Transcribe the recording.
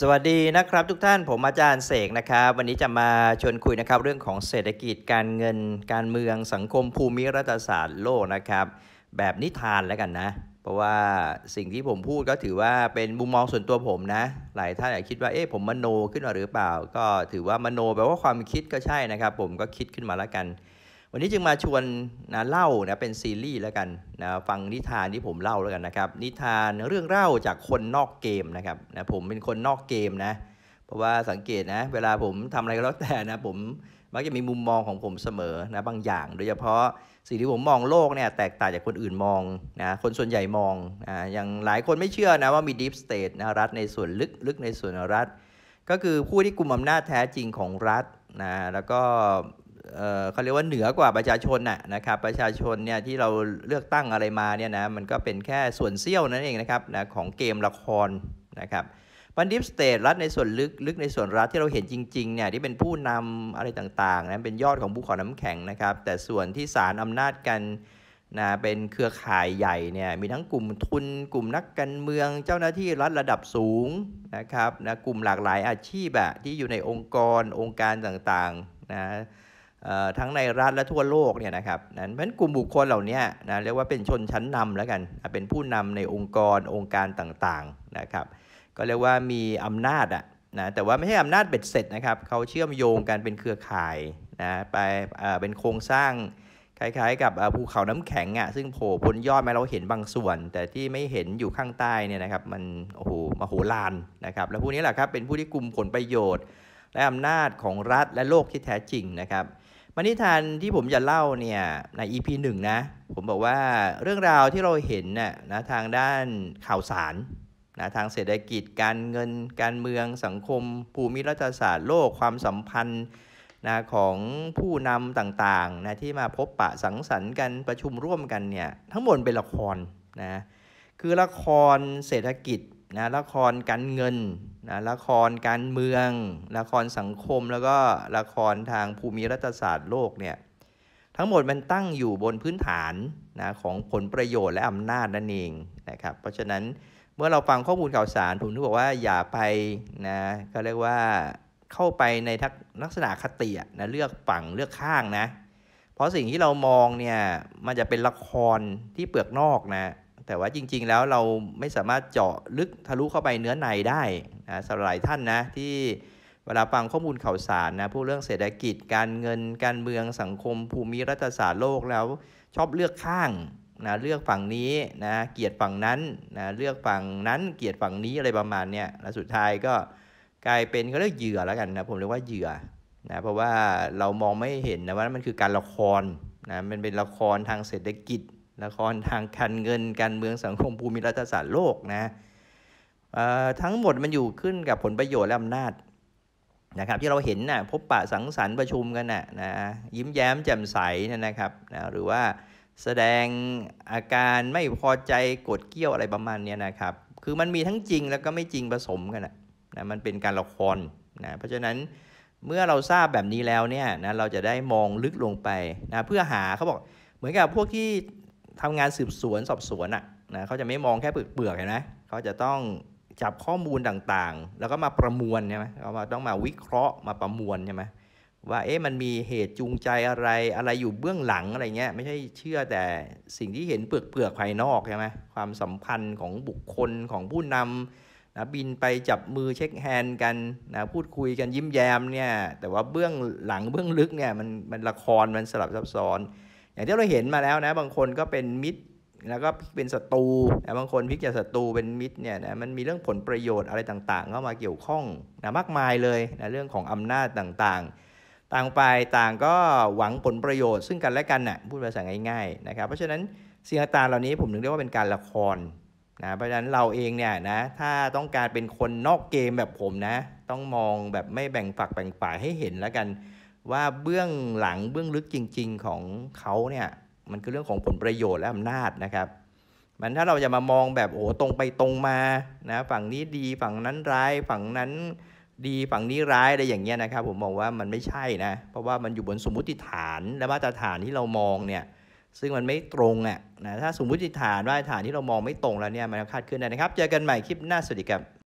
สวัสดีนะครับทุกท่านผมอาจารย์เสกนะครับ วันนี้จะมาชวนคุยนะครับเรื่องของเศรษฐกิจการเงินการเมืองสังคมภูมิรัฐศาสตร์โลกนะครับ แบบนิทานแล้วกันนะ เพราะว่าสิ่งที่ผมพูดก็ถือว่าเป็นมุมมองส่วนตัวผมนะหลายท่านอาจคิดว่าเอ๊ะผมมโนขึ้นมาหรือเปล่า ก็ถือว่ามโนแปลว่าความคิดก็ใช่นะครับ ผมก็คิดขึ้นมาแล้วกันวันนี้จึงมาชวนนะเล่านะเป็นซีรีส์แล้วกันนะฟังนิทานที่ผมเล่าแล้วกันนะครับนิทานเรื่องเล่าจากคนนอกเกมนะครับนะผมเป็นคนนอกเกมนะเพราะว่าสังเกตนะเวลาผมทำอะไรก็แล้วแต่นะผมมักจะมีมุมมองของผมเสมอนะบางอย่าง โดยเฉพาะสิ่งที่ผมมองโลกเนี่ยแตกต่างจากคนอื่นมองนะคนส่วนใหญ่มองอ่าย่างหลายคนไม่เชื่อนะว่ามีดิฟสเตทนะรัฐในส่วนลึกลึกในส่วนรัฐ ก็คือผู้ที่กลุ่มอำนาจแท้จริงของรัฐนะแล้วก็เขาเรียกว่าเหนือกว่าประชาชนน่ะนะครับ ประชาชนเนี่ยที่เราเลือกตั้งอะไรมาเนี่ยนะ มันก็เป็นแค่ส่วนเสี้ยวนั่นเองนะครับนะของเกมละครนะครับบันดิฟสเตตรัฐในส่วนลึกลึกในส่วนรัฐที่เราเห็นจริงๆเนี่ยที่เป็นผู้นำอะไรต่างๆนะเป็นยอดของบูคขลน้ำแข็งนะครับ แต่ส่วนที่สารอำนาจกัน นะ เป็นเครือข่ายใหญ่เนี่ยมีทั้งกลุ่มทุนกลุ่มนักการเมืองเจ้าหน้าที่รัฐระดับสูงนะครับนะกลุ่มหลากหลายอาชีพอะที่อยู่ในองค์กรองค์การต่างๆนะทั้งในรัฐและทั่วโลกเนี่ยนะครับนั้นเพราะนนั้กลุ่มบุคคลเหล่านี้นะเรียกว่าเป็นชนชั้นนำแล้วกัน เป็นผู้นำในองค์กรองค์การต่างๆนะครับ ก็เรียกว่ามีอำนาจอะนะ แต่ว่าไม่ใช่อำนาจเบ็ดเสร็จนะครับ เขาเชื่อมโยงกันเป็นเครือข่ายนะ ไปเป็นโครงสร้างคล้ายๆ กับภูเขาน้ำแข็งอะ่ะ ซึ่งโผล่พ้นยอดมาเราเห็นบางส่วน แต่ที่ไม่เห็นอยู่ข้างใต้เนี่ยนะครับ มันโอ้โหมโหฬารนะครับ แล้วู้นี้แหละครับ เป็นผู้ที่กลุ่มผลประโยชน์ และอำนาจของรัฐและโลกที่แท้จริงนะครับมานิทานที่ผมจะเล่าเนี่ยใน EP หนึ่งนะ ผมบอกว่าเรื่องราวที่เราเห็นน่ะนะทางด้านข่าวสาร นะทางเศรษฐกิจการเงินการเมืองสังคม ภูมิรัฐศาสตร์โลกความสัมพันธ์นะของผู้นำต่างๆนะที่มาพบปะสังสรรค์กัน ประชุมร่วมกันเนี่ยทั้งหมดเป็นละคร นะ คือละครเศรษฐกิจนะละครการเงินนะละครการเมือง ละครสังคม แล้วก็ละครทางภูมิรัฐศาสตร์โลกเนี่ย ทั้งหมดมันตั้งอยู่บนพื้นฐานนะของผลประโยชน์และอำนาจนั่นเองนะครับ เพราะฉะนั้นเมื่อเราฟังข้อมูลข่าวสาร ผมถึงบอกว่าอย่าไปนะก็เรียกว่าเข้าไปในลักษณะคตินะ เลือกฝั่งเลือกข้างนะ เพราะสิ่งที่เรามองเนี่ย มันจะเป็นละครที่เปลือกนอกนะแต่ว่าจริงๆแล้วเราไม่สามารถเจาะลึกทะลุเข้าไปเนื้อในได้นะสำหรับหลายท่านนะ ที่เวลาฟังข้อมูลข่าวสารนะพวกเรื่องเศรษฐกิจ การเงินการเมืองสังคม ภูมิรัฐศาสตร์โลกแล้วชอบเลือกข้างนะเลือกฝั่งนี้นะเกียดฝั่งนั้นนะเลือกฝั่งนั้น เกียดฝั่งนี้อะไรประมาณเนี้ยแล้วสุดท้ายก็กลายเป็นเขาเรียกเหยื่อแล้วกันนะผมเรียกว่าเหยื่อนะเพราะว่าเรามองไม่เห็นนะว่ามันคือการละครนะมันเป็นละครทางเศรษฐกิจละครทางการเงินการเมืองสังคมภูมิรัฐศาสตร์โลกนะทั้งหมดมันอยู่ขึ้นกับผลประโยชน์และอำนาจนะครับที่เราเห็นนะ่ะพบปะสังสรรค์ประชุมกันนะ่ะนะยิ้มแย้มแจ่มใสนนะครับนะหรือว่าแสดงอาการไม่พอใจกดเกี้ยวอะไรประมาณนี้นะครับคือมันมีทั้งจริงแล้วก็ไม่จริงผสมกันนะนะมันเป็นการละครนะเพราะฉะนั้นเมื่อเราทราบแบบนี้แล้วเนี่ยนะเราจะได้มองลึกลงไปนะเพื่อหาเขาบอกเหมือนกับพวกที่ทำงานสืบสวนสอบสวนอะนะเขาจะไม่มองแค่เปลือกเปลือกเห็นไหมเขาจะต้องจับข้อมูลต่างๆ แล้วก็มาประมวลใช่ไหมเขามาต้องมาวิเคราะห์มาประมวลใช่ไหมว่าเอ๊ะมันมีเหตุจูงใจอะไร อะไรอยู่เบื้องหลังอะไรเงี้ยไม่ใช่เชื่อแต่สิ่งที่เห็นเปลือกเปลือกภายนอกใช่ไหมความสัมพันธ์ของบุคคลของผู้นำนะบินไปจับมือเช็คแฮนด์กันนะพูดคุยกันยิ้มแย้มเนี่ยแต่ว่าเบื้องหลังเบื้องลึกเนี่ยมันมันละครมันสลับซับซ้อนอย่างที่เราเห็นมาแล้วนะบางคนก็เป็นมิตร แล้วก็เป็นศัตรูนะบางคนพิกจากศัตรูเป็นมิตรเนี่ยนะมันมีเรื่องผลประโยชน์อะไรต่างๆเข้ามาเกี่ยวข้องนะมากมายเลยนะเรื่องของอำนาจต่างๆ ต่างฝ่ายต่างก็หวังผลประโยชน์ซึ่งกันและกันนะ่ะพูดภาษาง่ายๆนะครับเพราะฉะนั้นสิ่งต่างๆเหล่านี้ผมถึงเรียกว่าเป็นการละครนะเพราะฉะนั้นเราเองเนี่ยนะถ้าต้องการเป็นคนนอกเกมแบบผมนะต้องมองแบบไม่แบ่งฝักแบ่งฝ่ายให้เห็นแล้วกันว่าเบื้องหลังเบื้องลึกจริง ๆ ของเขาเนี่ยมันคือเรื่องของผลประโยชน์และอำนาจนะครับมันถ้าเราจะมามองแบบโอ้ตรงไปตรงมานะฝั่งนี้ดีฝั่งนั้นร้ายฝั่งนั้นดีฝั่งนี้ร้ายอะไรอย่างเงี้ยนะครับ ผมมองว่ามันไม่ใช่นะเพราะว่ามันอยู่บนสมมติฐานและมาตรฐานที่เรามองเนี่ยซึ่งมันไม่ตรงอ่ะนะถ้าสมมติฐานมาตรฐานที่เรามองไม่ตรงแล้วเนี่ยมันคาดเคลื่อนได้นะครับเจอกันใหม่คลิปหน้าสวัสดีครับ